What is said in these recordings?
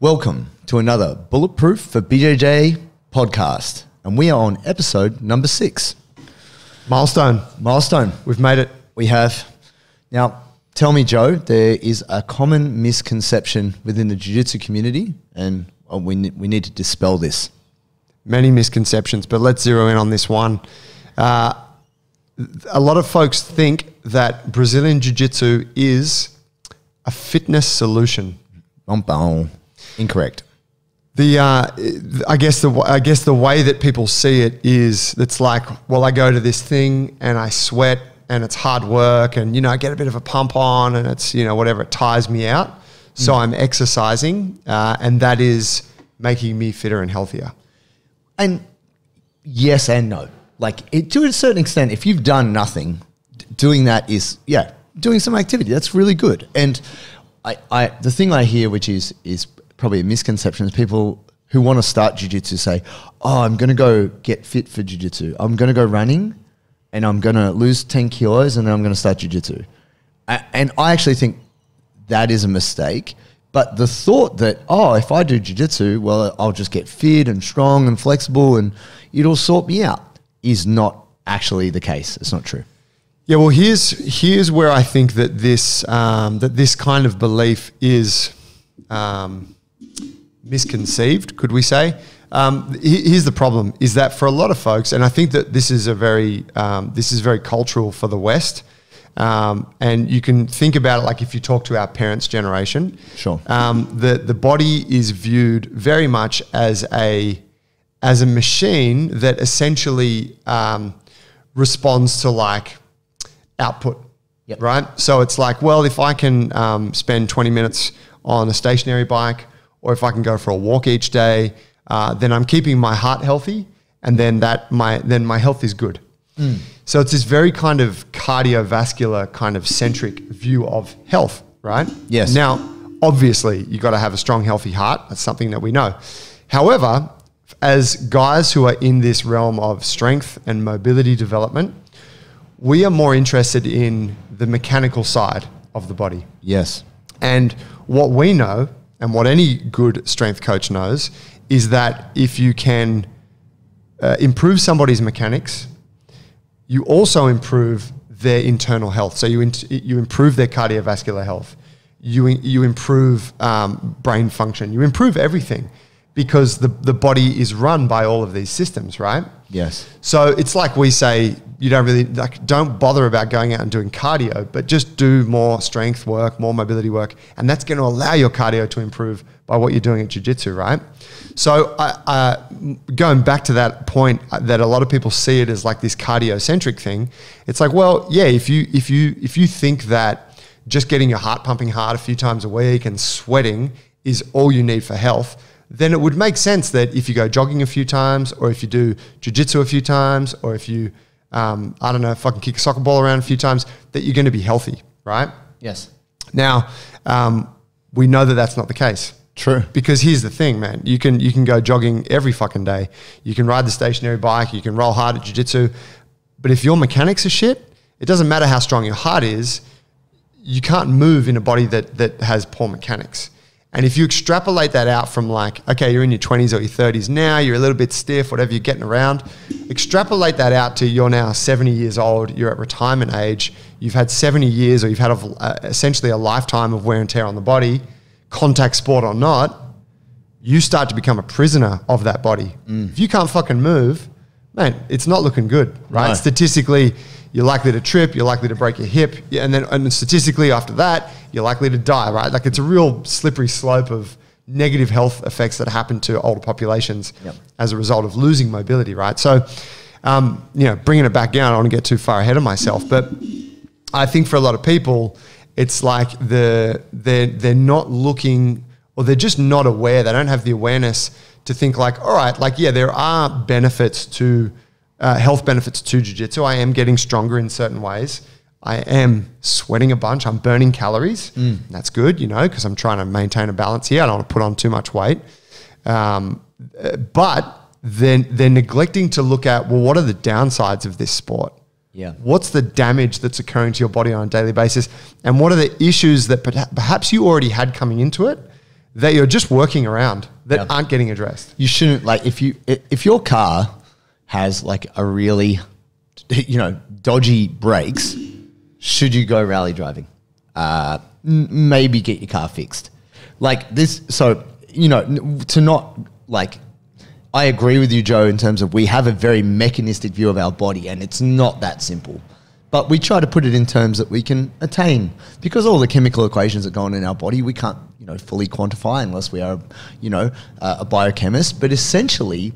Welcome to another Bulletproof for BJJ podcast, and we are on episode number six. Milestone. Milestone. We've made it. We have. Now, tell me, Joe, there is a common misconception within the jiu jitsu community, and uh, we, we need to dispel this. Many misconceptions, but let's zero in on this one. Uh, a lot of folks think that Brazilian Jiu Jitsu is a fitness solution. Bum, bum. Incorrect. The uh, I guess the I guess the way that people see it is it's like well I go to this thing and I sweat and it's hard work and you know I get a bit of a pump on and it's you know whatever it tires me out so mm. I'm exercising uh, and that is making me fitter and healthier. And yes and no. Like it, to a certain extent, if you've done nothing, doing that is yeah doing some activity. That's really good. And I, I the thing I hear, which is is probably a misconception is people who want to start jiu-jitsu say, "Oh, I'm going to go get fit for jiu-jitsu. I'm going to go running and I'm going to lose 10 kilos and then I'm going to start jiu-jitsu." And I actually think that is a mistake. But the thought that, oh, if I do jiu-jitsu, well, I'll just get fit and strong and flexible and it'll sort me out is not actually the case. It's not true. Yeah, well, here's here's where I think that this um, that this kind of belief is um, misconceived, could we say? Um, here's the problem: is that for a lot of folks, and I think that this is a very um, this is very cultural for the West. Um, and you can think about it like if you talk to our parents' generation. Sure. Um, the the body is viewed very much as a as a machine that essentially um, responds to like output. Yep. Right. So it's like, well, if I can um, spend 20 minutes on a stationary bike or if I can go for a walk each day, uh, then I'm keeping my heart healthy, and then that my then my health is good. Mm. So it's this very kind of cardiovascular kind of centric view of health, right? Yes. Now, obviously, you got to have a strong, healthy heart. That's something that we know. However, as guys who are in this realm of strength and mobility development, we are more interested in the mechanical side of the body. Yes. And what we know and what any good strength coach knows is that if you can uh, improve somebody's mechanics, you also improve their internal health. So you, in, you improve their cardiovascular health, you, in, you improve um, brain function, you improve everything because the, the body is run by all of these systems, right? Yes. So it's like we say, you don't really like don't bother about going out and doing cardio, but just do more strength work, more mobility work, and that's going to allow your cardio to improve by what you're doing at jiu-jitsu, right? So uh, going back to that point uh, that a lot of people see it as like this cardio-centric thing, it's like, well, yeah, if you if you if you think that just getting your heart pumping hard a few times a week and sweating is all you need for health, then it would make sense that if you go jogging a few times, or if you do jujitsu a few times, or if you um, I don't know, fucking kick a soccer ball around a few times, that you're going to be healthy, right? Yes. Now, um, we know that that's not the case. True. Because here's the thing, man. You can you can go jogging every fucking day. You can ride the stationary bike. You can roll hard at jiu-jitsu. But if your mechanics are shit, it doesn't matter how strong your heart is. You can't move in a body that that has poor mechanics. And if you extrapolate that out from like, okay, you're in your 20s or your 30s now, you're a little bit stiff, whatever you're getting around, extrapolate that out to you're now 70 years old, you're at retirement age, you've had 70 years or you've had a, uh, essentially a lifetime of wear and tear on the body, contact sport or not, you start to become a prisoner of that body. Mm. If you can't fucking move, man, it's not looking good, right? No. Statistically, you're likely to trip, you're likely to break your hip, and then and statistically after that, you're likely to die, right? Like it's a real slippery slope of negative health effects that happen to older populations yep. as a result of losing mobility, right? So, um, you know, bringing it back down, I don't want to get too far ahead of myself, but I think for a lot of people, it's like the they're they're not looking or they're just not aware. They don't have the awareness to think like, all right, like yeah, there are benefits to uh, health benefits to jujitsu. I am getting stronger in certain ways. I am sweating a bunch. I'm burning calories. Mm. That's good, you know, because I'm trying to maintain a balance here. I don't want to put on too much weight. Um, but then they're neglecting to look at well, what are the downsides of this sport? Yeah. What's the damage that's occurring to your body on a daily basis? And what are the issues that perhaps you already had coming into it, that you're just working around that aren't getting addressed. You shouldn't like if you if your car has like a really you know dodgy brakes, should you go rally driving? Uh, n- maybe get your car fixed. Like this, so you know to not like. I agree with you, Joe, in terms of we have a very mechanistic view of our body, and it's not that simple. But we try to put it in terms that we can attain because all the chemical equations that go on in our body, we can't you know, fully quantify unless we are, you know, uh, a biochemist. But essentially,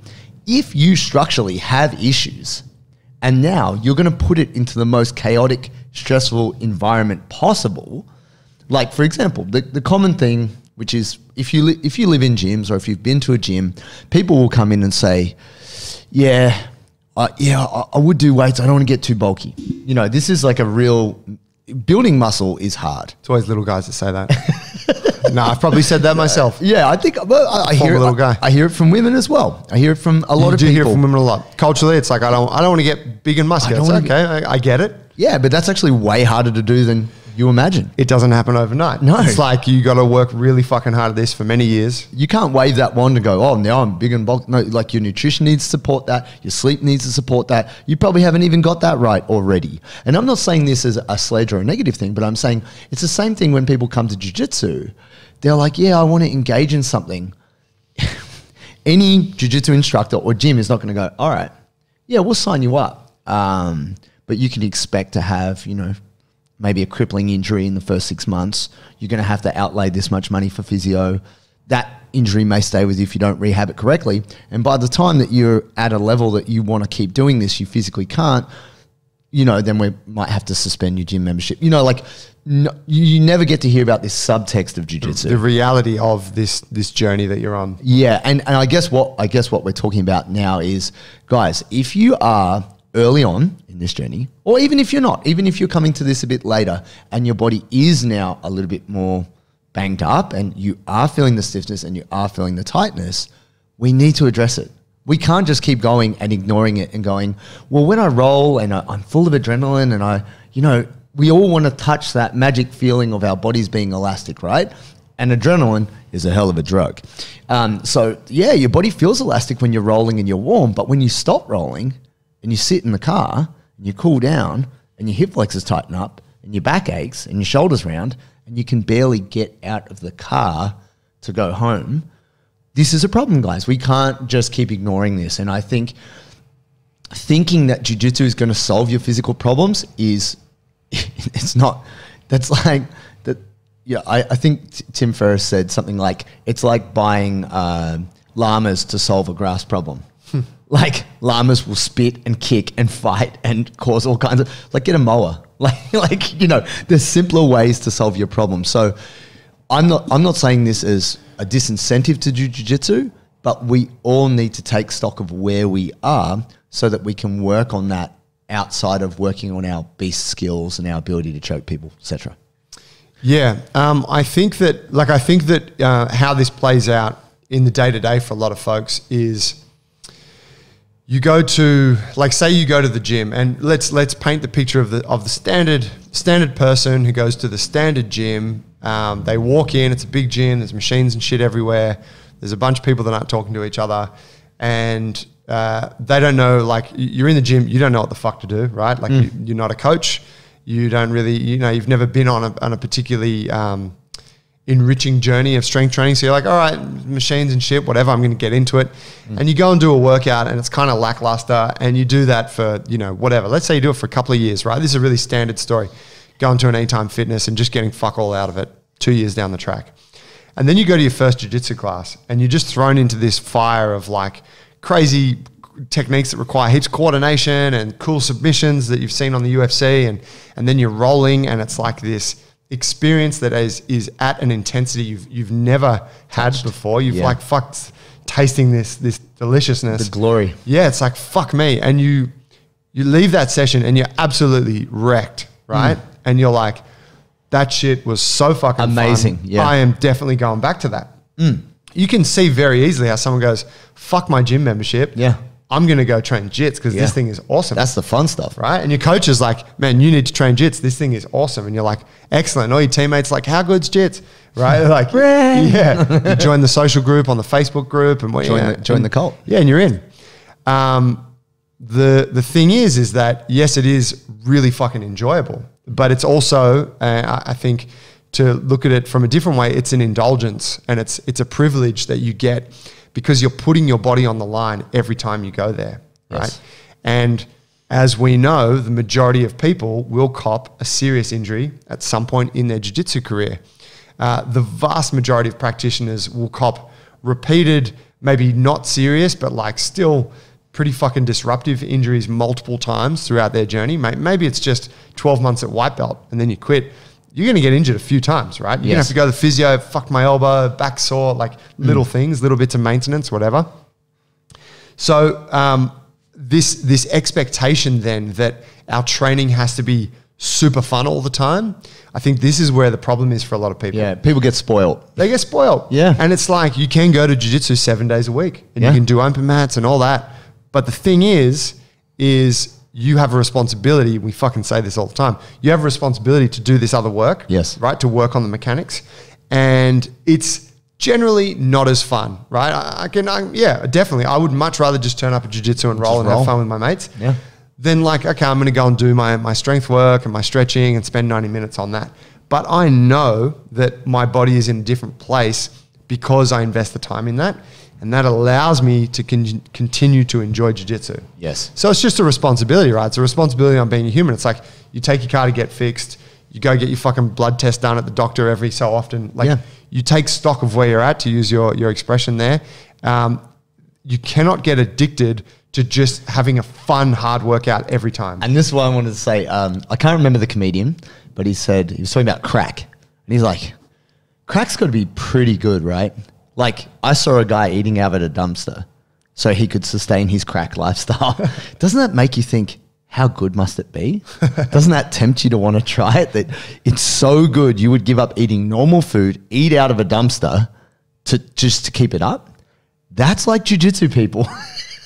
if you structurally have issues and now you're going to put it into the most chaotic, stressful environment possible, like for example, the, the common thing which is if you li- if you live in gyms or if you've been to a gym, people will come in and say, "Yeah, uh, yeah, I, I would do weights. I don't want to get too bulky. You know, this is like a real building muscle is hard. It's always little guys that say that. nah, I've probably said that myself. Yeah, I think well, I, I hear it, little guy. I, I, hear it from women as well. I hear it from a lot you of do people. hear from women a lot. Culturally, it's like I don't I don't want to get big and muscular. It's okay, get, I, I, get it. Yeah, but that's actually way harder to do than you imagine. It doesn't happen overnight. No. It's like you got to work really fucking hard at this for many years. You can't wave that wand and go, oh, now I'm big and bulk. No, like your nutrition needs to support that. Your sleep needs to support that. You probably haven't even got that right already. And I'm not saying this as a sledge or a negative thing, but I'm saying it's the same thing when people come to jujitsu. They're like, yeah, I want to engage in something. Any jujitsu instructor or gym is not going to go, all right, yeah, we'll sign you up. Um, but you can expect to have, you know, maybe a crippling injury in the first six months. You're going to have to outlay this much money for physio. That injury may stay with you if you don't rehab it correctly. And by the time that you're at a level that you want to keep doing this, you physically can't, you know, then we might have to suspend your gym membership. You know, like no, you never get to hear about this subtext of jujitsu. The reality of this this journey that you're on. Yeah, and, and I guess what I guess what we're talking about now is, guys, if you are early on in this journey, or even if you're not, even if you're coming to this a bit later and your body is now a little bit more banged up and you are feeling the stiffness and you are feeling the tightness, we need to address it. We can't just keep going and ignoring it and going, well, when I roll and I, am full of adrenaline and I, you know, we all want to touch that magic feeling of our bodies being elastic, right? And adrenaline is a hell of a drug. Um, so, yeah, your body feels elastic when you're rolling and you're warm, but when you stop rolling, and you sit in the car and you cool down and your hip flexors tighten up and your back aches and your shoulders round and you can barely get out of the car to go home. This is a problem, guys. We can't just keep ignoring this. And I think thinking that jujitsu is going to solve your physical problems is it's not. That's like that. Yeah, I, I think t- Tim Ferriss said something like it's like buying uh, llamas to solve a grass problem. Like llamas will spit and kick and fight and cause all kinds of like get a mower. Like like you know, there's simpler ways to solve your problem. So I'm not I'm not saying this as a disincentive to do jiu-jitsu, but we all need to take stock of where we are so that we can work on that outside of working on our beast skills and our ability to choke people, etc. Yeah, um, I think that like I think that uh, how this plays out in the day to day for a lot of folks is you go to like say you go to the gym and let's let's paint the picture of the of the standard standard person who goes to the standard gym um, they walk in it's a big gym there's machines and shit everywhere there's a bunch of people that aren't talking to each other and uh, they don't know like you're in the gym you don't know what the fuck to do right like mm. you, are not a coach you don't really you know you've never been on a, on a particularly um, enriching journey of strength training. So you're like, all right, machines and shit, whatever, I'm going to get into it. Mm. And you go and do a workout and it's kind of lackluster and you do that for, you know, whatever. Let's say you do it for a couple of years, right? This is a really standard story. Going to an anytime fitness and just getting fuck all out of it two years down the track. And then you go to your first jiu-jitsu class and you're just thrown into this fire of like crazy techniques that require heaps of coordination and cool submissions that you've seen on the UFC and and then you're rolling and it's like this – experience that is is at an intensity you've you've never had Touched. before. You've yeah. like fucked tasting this this deliciousness. The glory. Yeah, it's like fuck me. And you you leave that session and you're absolutely wrecked, mm. right? Mm. And you're like, that shit was so fucking amazing. Fun. Yeah. I am definitely going back to that. Mm. You can see very easily how someone goes, fuck my gym membership. Yeah. I'm going to go train jits because yeah. this thing is awesome. That's the fun stuff. Right. And your coach is like, man, you need to train jits. This thing is awesome. And you're like, excellent. All your teammates like, how good's jits? Right. Like, yeah. You join the social group on the Facebook group and what, join, yeah, the, join and, the cult. Yeah. And you're in. Um, the, the thing is, is that yes, it is really fucking enjoyable, but it's also, uh, I think, to look at it from a different way, it's an indulgence and it's it's a privilege that you get because you're putting your body on the line every time you go there, right? Yes. And as we know, the majority of people will cop a serious injury at some point in their jiu-jitsu career. Uh, the vast majority of practitioners will cop repeated, maybe not serious, but like still pretty fucking disruptive injuries multiple times throughout their journey. Maybe it's just 12 months at white belt and then you quit you're going to get injured a few times, right? You're yes. going to have to go to the physio, fuck my elbow, back sore, like little mm. things, little bits of maintenance, whatever. So um, this this expectation then that our training has to be super fun all the time. I think this is where the problem is for a lot of people. Yeah, people get spoiled. They get spoiled. Yeah. And it's like you can go to jiu-jitsu 7 days a week and yeah. you can do open mats and all that. But the thing is is you have a responsibility. We fucking say this all the time. You have a responsibility to do this other work. Yes. Right? To work on the mechanics. And it's generally not as fun, right? I, I can, I, yeah, definitely. I would much rather just turn up at jujitsu and roll just and roll. have fun with my mates. Yeah. Then, like, okay, I'm going to go and do my, my strength work and my stretching and spend 90 minutes on that. But I know that my body is in a different place because I invest the time in that and that allows me to con- continue to enjoy jiu-jitsu yes so it's just a responsibility right it's a responsibility on being a human it's like you take your car to get fixed you go get your fucking blood test done at the doctor every so often like yeah. you take stock of where you're at to use your, your expression there um, you cannot get addicted to just having a fun hard workout every time and this is what i wanted to say um, i can't remember the comedian but he said he was talking about crack and he's like crack's got to be pretty good right like I saw a guy eating out at a dumpster so he could sustain his crack lifestyle. Doesn't that make you think, how good must it be? Doesn't that tempt you to want to try it? That it's so good you would give up eating normal food, eat out of a dumpster to just to keep it up? That's like jujitsu people.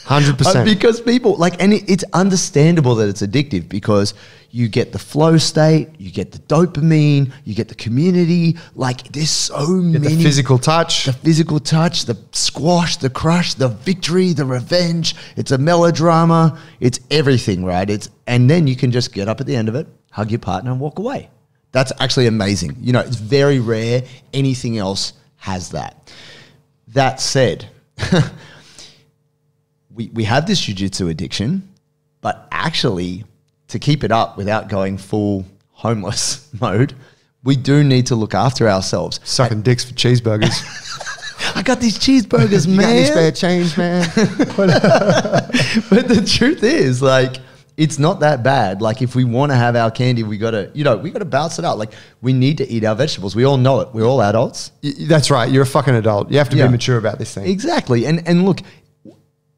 Hundred uh, percent. Because people like, and it, it's understandable that it's addictive because you get the flow state, you get the dopamine, you get the community. Like, there's so many the physical touch, the physical touch, the squash, the crush, the victory, the revenge. It's a melodrama. It's everything, right? It's and then you can just get up at the end of it, hug your partner, and walk away. That's actually amazing. You know, it's very rare anything else has that. That said. we, we had this jujitsu addiction, but actually, to keep it up without going full homeless mode, we do need to look after ourselves. Sucking dicks for cheeseburgers. I got these cheeseburgers, man. Got spare change, man. Uh, but the truth is, like, it's not that bad. Like, if we want to have our candy, we gotta, you know, we gotta balance it out. Like, we need to eat our vegetables. We all know it. We're all adults. that's right. You're a fucking adult. You have to yeah. be mature about this thing. Exactly. And and look,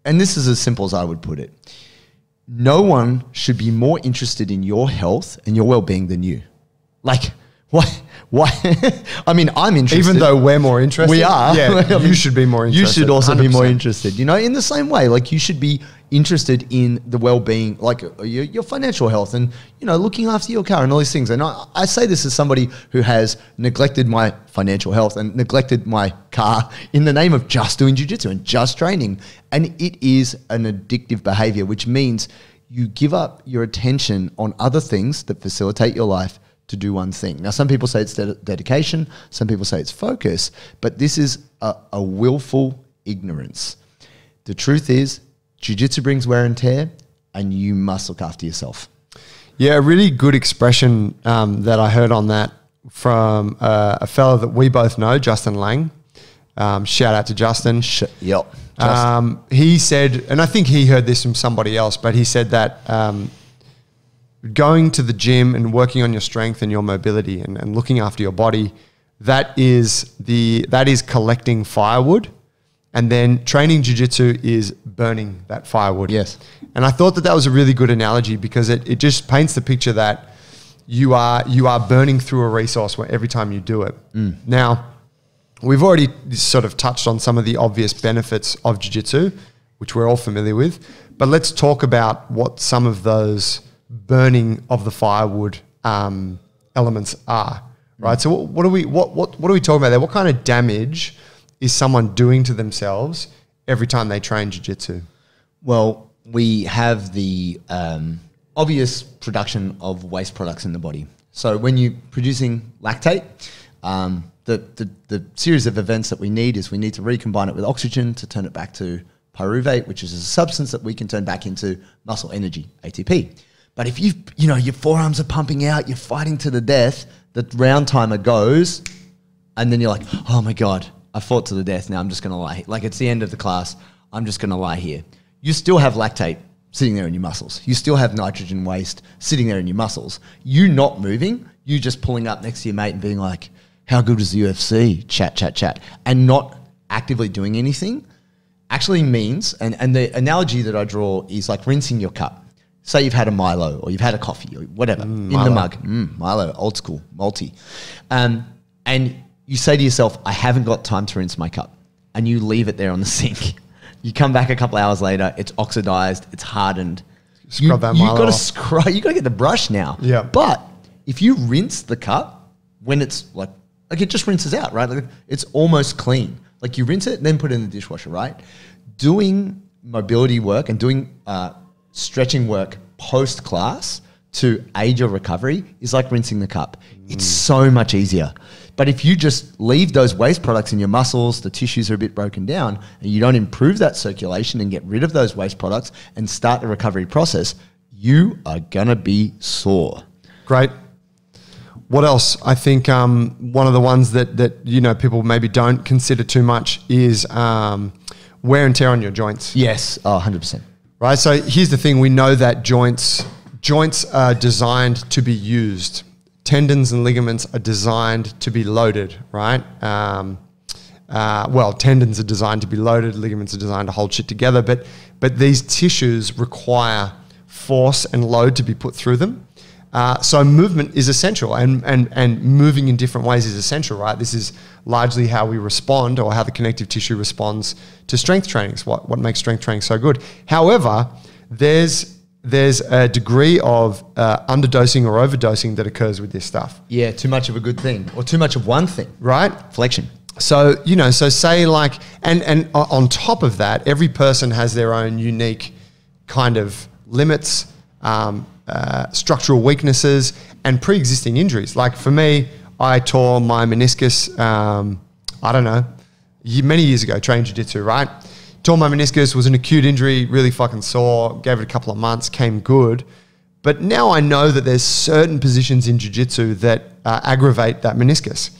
and this is as simple as I would put it no one should be more interested in your health and your well being than you. Like, why? Why? I mean, I'm interested. Even though we're more interested, we are. Yeah, you should be more. interested. You should also 100%. be more interested. You know, in the same way, like you should be interested in the well-being, like uh, your, your financial health, and you know, looking after your car and all these things. And I, I say this as somebody who has neglected my financial health and neglected my car in the name of just doing jujitsu and just training, and it is an addictive behavior, which means you give up your attention on other things that facilitate your life to do one thing. Now, some people say it's ded- dedication, some people say it's focus, but this is a, a willful ignorance. The truth is, jujitsu brings wear and tear, and you must look after yourself. Yeah, a really good expression um, that I heard on that from uh, a fellow that we both know, Justin Lang. Um, shout out to Justin. Sh- yep. Justin. Um, he said, and I think he heard this from somebody else, but he said that um, going to the gym and working on your strength and your mobility and, and looking after your body, that is the that is collecting firewood. And then training jujitsu is burning that firewood. Yes. And I thought that that was a really good analogy because it, it just paints the picture that you are you are burning through a resource every time you do it. Mm. Now, we've already sort of touched on some of the obvious benefits of jiu-jitsu, which we're all familiar with, but let's talk about what some of those burning of the firewood um, elements are, right? Mm. So what, what, are we what, what what are we talking about there? What kind of damage is someone doing to themselves every time they train jiu-jitsu? Well, we have the um, obvious production of waste products in the body. So when you're producing lactate, um, the, the, the series of events that we need is we need to recombine it with oxygen to turn it back to pyruvate, which is a substance that we can turn back into muscle energy, ATP. But if you you know your forearms are pumping out, you're fighting to the death, the round timer goes, and then you're like, oh my god, I fought to the death. Now I'm just gonna lie. Like it's the end of the class. I'm just gonna lie here. You still have lactate sitting there in your muscles. You still have nitrogen waste sitting there in your muscles. You not moving, you just pulling up next to your mate and being like, how good is the UFC? Chat, chat, chat, and not actively doing anything. Actually means, and, and the analogy that I draw is like rinsing your cup say you've had a Milo or you've had a coffee or whatever mm, in the mug, mm, Milo, old school, multi, um, and you say to yourself, I haven't got time to rinse my cup, and you leave it there on the sink. You come back a couple hours later, it's oxidized, it's hardened. Scrub you, that Milo. You got to scrub. You got to get the brush now. Yeah. But if you rinse the cup when it's like like it just rinses out, right? Like it's almost clean. Like you rinse it, then put it in the dishwasher, right? Doing mobility work and doing uh, stretching work post class to aid your recovery is like rinsing the cup. Mm. It's so much easier. But if you just leave those waste products in your muscles, the tissues are a bit broken down, and you don't improve that circulation and get rid of those waste products and start the recovery process, you are going to be sore. Great. What else? I think um, one of the ones that, that you know people maybe don't consider too much is um, wear and tear on your joints. Yes, oh, 100% right? So here's the thing: we know that joints joints are designed to be used. Tendons and ligaments are designed to be loaded, right? Um, uh, well, tendons are designed to be loaded, ligaments are designed to hold shit together, but but these tissues require force and load to be put through them. Uh, so movement is essential, and, and, and moving in different ways is essential, right? This is largely how we respond or how the connective tissue responds to strength training. what, what makes strength training so good. However, there's, there's a degree of uh, underdosing or overdosing that occurs with this stuff. Yeah, too much of a good thing or too much of one thing. Right? Flexion. So, you know, so say like, and, and on top of that, every person has their own unique kind of limits. Um, uh, structural weaknesses and pre-existing injuries. Like for me, I tore my meniscus. Um, I don't know, many years ago, training jiu-jitsu, right? Tore my meniscus, was an acute injury, really fucking sore, gave it a couple of months, came good. But now I know that there's certain positions in jiu-jitsu that uh, aggravate that meniscus.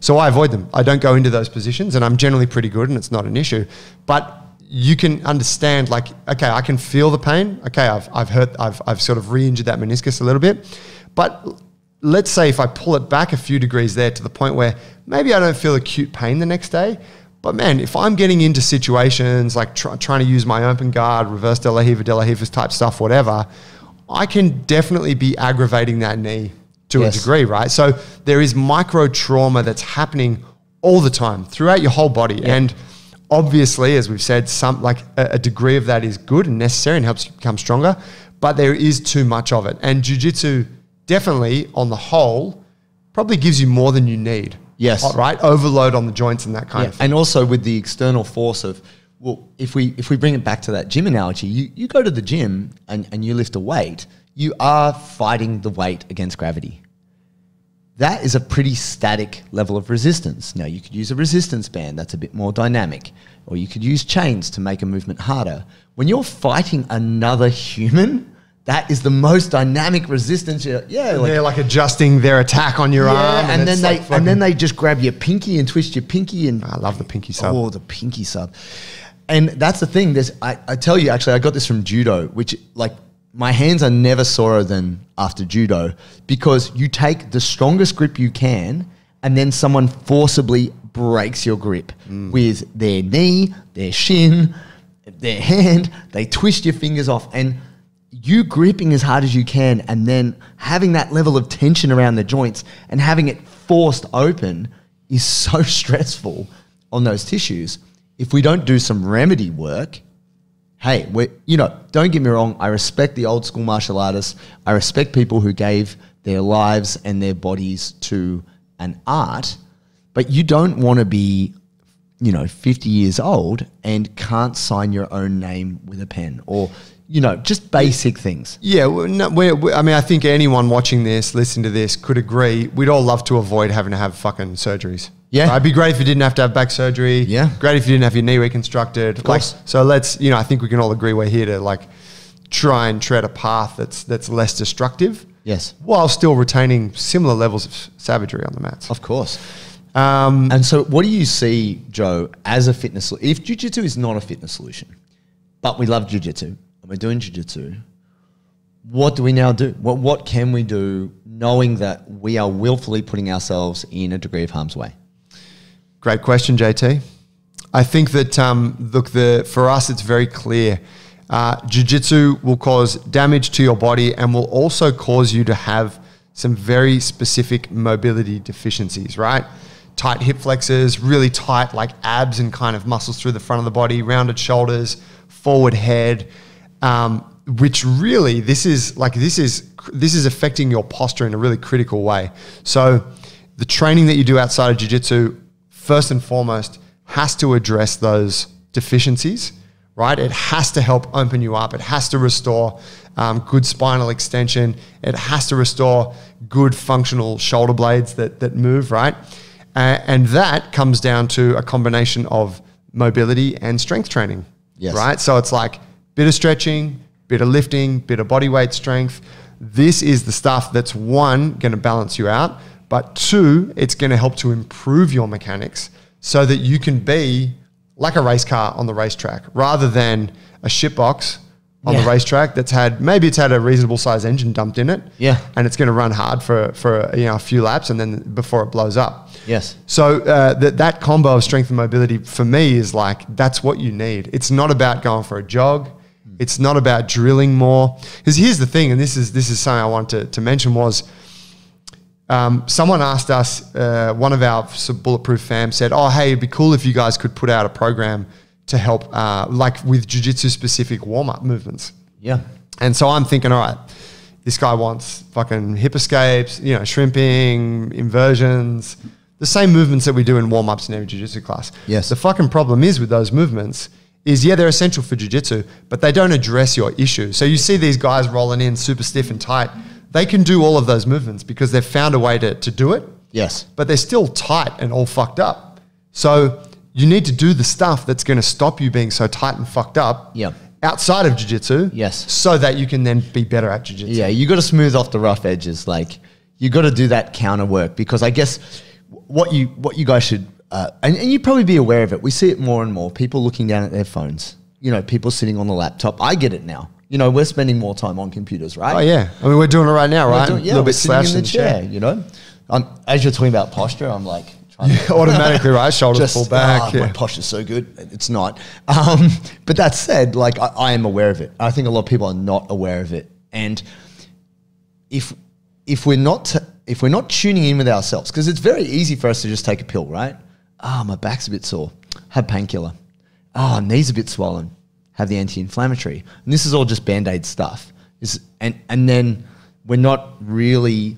So I avoid them. I don't go into those positions and I'm generally pretty good and it's not an issue. But you can understand like okay i can feel the pain okay i've, I've hurt I've, I've sort of re-injured that meniscus a little bit but let's say if i pull it back a few degrees there to the point where maybe i don't feel acute pain the next day but man if i'm getting into situations like trying to use my open guard reverse de la type stuff whatever i can definitely be aggravating that knee to yes. a degree right so there is micro trauma that's happening all the time throughout your whole body yeah. and obviously, as we've said, some like a, a degree of that is good and necessary and helps you become stronger, but there is too much of it. And jujitsu definitely, on the whole, probably gives you more than you need. Yes. Right? Overload on the joints and that kind yeah. of thing. And also with the external force of well, if we if we bring it back to that gym analogy, you, you go to the gym and, and you lift a weight, you are fighting the weight against gravity that is a pretty static level of resistance. Now, you could use a resistance band that's a bit more dynamic, or you could use chains to make a movement harder. When you're fighting another human, that is the most dynamic resistance. You're, yeah, like, they're like adjusting their attack on your yeah, arm, and, and then they like and then they just grab your pinky and twist your pinky. And I love the pinky sub. Oh, the pinky sub. And that's the thing. There's, I, I tell you, actually, I got this from judo, which like my hands are never sorer than after judo because you take the strongest grip you can and then someone forcibly breaks your grip mm. with their knee, their shin, their hand. They twist your fingers off and you gripping as hard as you can and then having that level of tension around the joints and having it forced open is so stressful on those tissues. If we don't do some remedy work, hey, we you know, don't get me wrong, I respect the old school martial artists. I respect people who gave their lives and their bodies to an art, but you don't want to be you know, 50 years old and can't sign your own name with a pen or you know, just basic things. Yeah, no, we, we, I mean, I think anyone watching this, listening to this, could agree. We'd all love to avoid having to have fucking surgeries. Yeah, right? it'd be great if you didn't have to have back surgery. Yeah, great if you didn't have your knee reconstructed. Of course. Like, so let's, you know, I think we can all agree we're here to like try and tread a path that's that's less destructive. Yes, while still retaining similar levels of savagery on the mats. Of course. Um, and so, what do you see, Joe, as a fitness? If jujitsu is not a fitness solution, but we love jujitsu and we're doing jujitsu, what do we now do? What what can we do, knowing that we are willfully putting ourselves in a degree of harm's way? Great question, JT. I think that um, look, the for us, it's very clear. Uh, jiu-jitsu will cause damage to your body and will also cause you to have some very specific mobility deficiencies, right? tight hip flexors, really tight like abs and kind of muscles through the front of the body, rounded shoulders, forward head, um, which really this is like this is this is affecting your posture in a really critical way. So the training that you do outside of jiu-jitsu first and foremost has to address those deficiencies right? It has to help open you up. It has to restore um, good spinal extension. It has to restore good functional shoulder blades that that move, right? Uh, and that comes down to a combination of mobility and strength training. Yes. Right? So it's like bit of stretching, bit of lifting, bit of body weight strength. This is the stuff that's one, going to balance you out, but two, it's going to help to improve your mechanics so that you can be like a race car on the racetrack rather than a shitbox on yeah. the racetrack that's had maybe it's had a reasonable size engine dumped in it. Yeah. And it's going to run hard for for you know a few laps and then before it blows up. Yes. So uh, that that combo of strength and mobility for me is like that's what you need. It's not about going for a jog. It's not about drilling more. Because here's the thing, and this is this is something I wanted to, to mention was. Um, someone asked us, uh, one of our bulletproof fam said, "Oh, hey, it'd be cool if you guys could put out a program to help, uh, like with jujitsu specific warm up movements. Yeah. And so I'm thinking, all right, this guy wants fucking hip escapes, you know, shrimping, inversions, the same movements that we do in warm ups in every jujitsu class. Yes. The fucking problem is with those movements is yeah, they're essential for jujitsu, but they don't address your issue. So you see these guys rolling in super stiff and tight. They can do all of those movements because they've found a way to, to do it. Yes. But they're still tight and all fucked up. So you need to do the stuff that's going to stop you being so tight and fucked up. Yeah. Outside of jujitsu, yes, so that you can then be better at jujitsu. Yeah, you got to smooth off the rough edges. Like you got to do that counter work because I guess what you what you guys should uh, and, and you'd probably be aware of it. We see it more and more. People looking down at their phones. You know, people sitting on the laptop. I get it now. You know, we're spending more time on computers, right? Oh yeah, I mean we're doing it right now, right? Doing, yeah, a little bit slouched in the chair, chair. You know, as you're talking about posture, I'm like yeah, automatically, right? Shoulders Just, pull back. Oh, yeah. My posture's so good. It's not. Um, but that said, like I, I am aware of it. I think a lot of people are not aware of it. And if if we're not t- if we're not tuning in with ourselves, because it's very easy for us to just take a pill, right? Ah, oh, my back's a bit sore. Have painkiller. Ah, oh, knee's a bit swollen. Have the anti-inflammatory. And this is all just band-aid stuff. and and then we're not really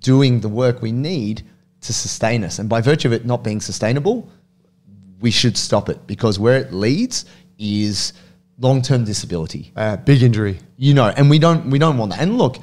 doing the work we need to sustain us. And by virtue of it not being sustainable, we should stop it because where it leads is long-term disability, uh, big injury. You know, and we don't we don't want that. And look,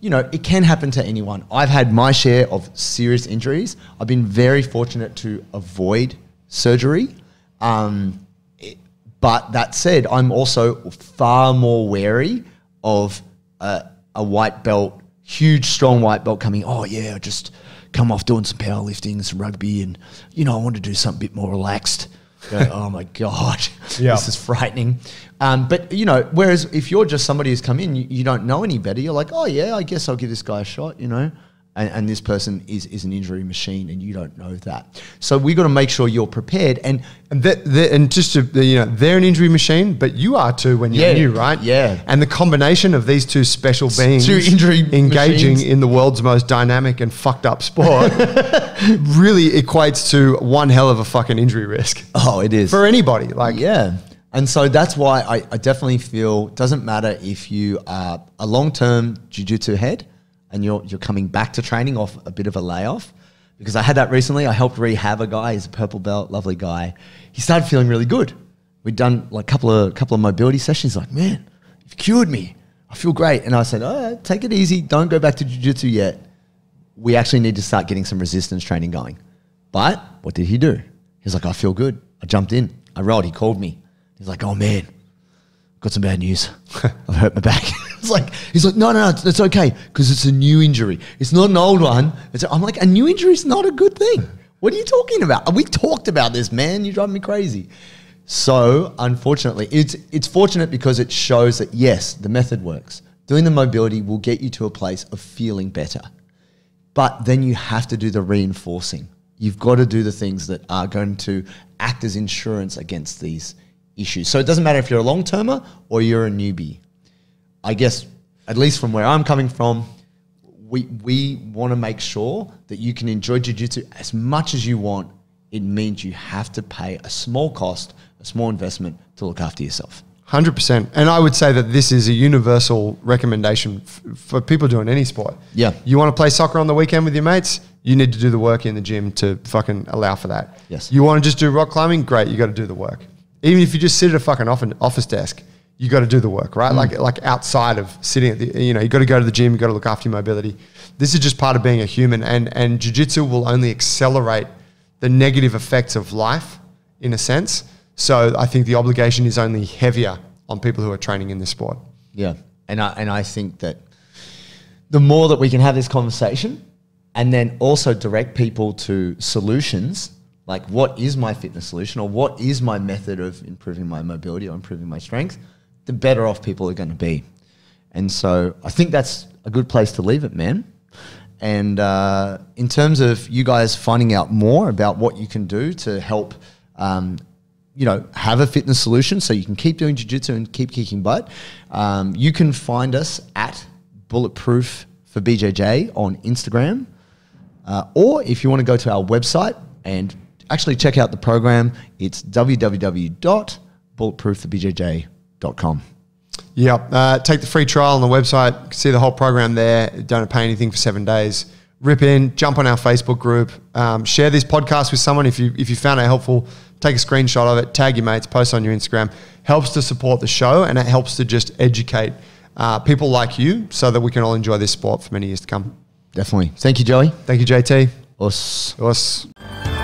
you know, it can happen to anyone. I've had my share of serious injuries. I've been very fortunate to avoid surgery. Um, it, but that said, I'm also far more wary of a, a white belt, huge, strong white belt coming. Oh yeah, just come off doing some powerlifting, some rugby, and you know I wanted to do something a bit more relaxed. Go, oh my god, yeah. this is frightening. Um, but you know, whereas if you're just somebody who's come in, you, you, don't know any better. You're like, oh yeah, I guess I'll give this guy a shot. You know, and, and this person is, is an injury machine and you don't know that. So we've got to make sure you're prepared. And and, that, that, and just to, you know, they're an injury machine, but you are too when you're yeah. new, right? Yeah. And the combination of these two special beings, two injury engaging machines. in the world's most dynamic and fucked up sport, really equates to one hell of a fucking injury risk. Oh, it is for anybody. Like, yeah. And so that's why I, I definitely feel it doesn't matter if you are a long term jiu jitsu head and you're you're coming back to training off a bit of a layoff because I had that recently. I helped rehab a guy. He's a purple belt, lovely guy. He started feeling really good. We'd done like a couple of couple of mobility sessions. Like, man, you've cured me. I feel great. And I said, oh, take it easy. Don't go back to jujitsu yet. We actually need to start getting some resistance training going. But what did he do? He's like, I feel good. I jumped in. I rolled. He called me. He's like, oh man, got some bad news. I've hurt my back. it's like he's like, no, no, no, it's okay because it's a new injury. It's not an old one. It's, I'm like, a new injury is not a good thing. What are you talking about? We talked about this, man. You drive me crazy. So unfortunately, it's it's fortunate because it shows that yes, the method works. Doing the mobility will get you to a place of feeling better, but then you have to do the reinforcing. You've got to do the things that are going to act as insurance against these issues. So it doesn't matter if you're a long termer or you're a newbie. I guess, at least from where I'm coming from, we, we want to make sure that you can enjoy jiu-jitsu as much as you want. It means you have to pay a small cost, a small investment to look after yourself. 100%. And I would say that this is a universal recommendation f- for people doing any sport. Yeah. You want to play soccer on the weekend with your mates? You need to do the work in the gym to fucking allow for that. Yes. You want to just do rock climbing? Great. You got to do the work. Even if you just sit at a fucking office desk, you got to do the work, right? Mm. Like like outside of sitting at the, you know, you got to go to the gym, you got to look after your mobility. This is just part of being a human, and and jujitsu will only accelerate the negative effects of life, in a sense. So I think the obligation is only heavier on people who are training in this sport. Yeah, and I and I think that the more that we can have this conversation, and then also direct people to solutions like what is my fitness solution or what is my method of improving my mobility or improving my strength the better off people are going to be. And so I think that's a good place to leave it, man. And uh, in terms of you guys finding out more about what you can do to help, um, you know, have a fitness solution so you can keep doing jiu-jitsu and keep kicking butt, um, you can find us at Bulletproof for BJJ on Instagram. Uh, or if you want to go to our website and actually check out the program, it's www.bulletproofforbjj.com com. Yeah, uh, take the free trial on the website. see the whole program there. don't pay anything for seven days. Rip in, jump on our Facebook group, um, share this podcast with someone if you if you found it helpful. Take a screenshot of it, tag your mates, post on your Instagram. Helps to support the show and it helps to just educate uh, people like you so that we can all enjoy this sport for many years to come. Definitely. Thank you, Joey. Thank you, JT. Us. Us.